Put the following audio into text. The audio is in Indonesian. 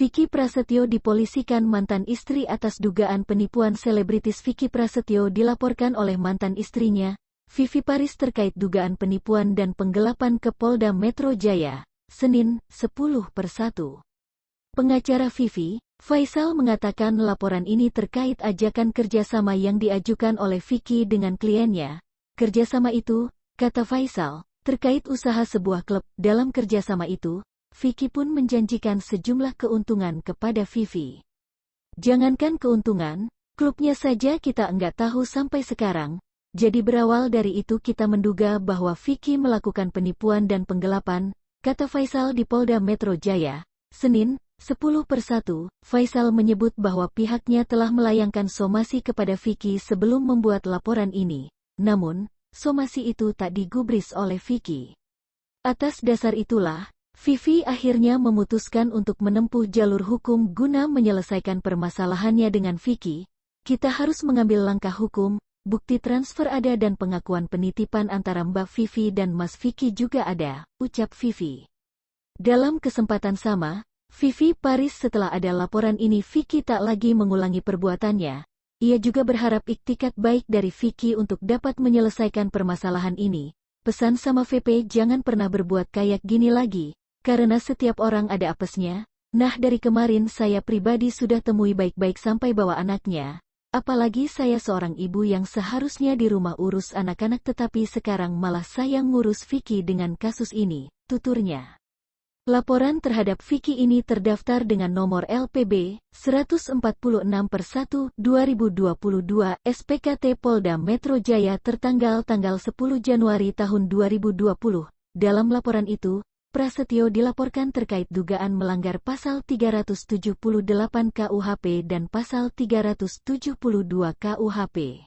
Vicky Prasetyo dipolisikan mantan istri atas dugaan penipuan selebritis Vicky Prasetyo dilaporkan oleh mantan istrinya, Vivi Paris terkait dugaan penipuan dan penggelapan ke Polda Metro Jaya, Senin, 10 per 1. Pengacara Vivi, Faisal mengatakan laporan ini terkait ajakan kerjasama yang diajukan oleh Vicky dengan kliennya. Kerjasama itu, kata Faisal, terkait usaha sebuah klub. Dalam kerjasama itu, Vicky pun menjanjikan sejumlah keuntungan kepada Vivi. Jangankan keuntungan, klubnya saja kita enggak tahu sampai sekarang, jadi berawal dari itu kita menduga bahwa Vicky melakukan penipuan dan penggelapan, kata Faisal di Polda Metro Jaya. Senin, 10 persatu, Faisal menyebut bahwa pihaknya telah melayangkan somasi kepada Vicky sebelum membuat laporan ini. Namun, somasi itu tak digubris oleh Vicky. Atas dasar itulah, Vivi akhirnya memutuskan untuk menempuh jalur hukum guna menyelesaikan permasalahannya dengan Vicky. Kita harus mengambil langkah hukum, bukti transfer ada dan pengakuan penitipan antara Mbak Vivi dan Mas Vicky juga ada, ucap Vivi. Dalam kesempatan sama, Vivi Paris setelah ada laporan ini Vicky tak lagi mengulangi perbuatannya. Ia juga berharap iktikat baik dari Vicky untuk dapat menyelesaikan permasalahan ini. Pesan sama VP jangan pernah berbuat kayak gini lagi. Karena setiap orang ada apesnya, nah dari kemarin saya pribadi sudah temui baik-baik sampai bawa anaknya. Apalagi saya seorang ibu yang seharusnya di rumah urus anak-anak tetapi sekarang malah saya ngurus Vicky dengan kasus ini, tuturnya. Laporan terhadap Vicky ini terdaftar dengan nomor LPB 146 per 1 2022 SPKT Polda Metro Jaya tertanggal tanggal 10 Januari tahun 2020. Dalam laporan itu, Prasetyo dilaporkan terkait dugaan melanggar pasal 378 KUHP dan pasal 372 KUHP.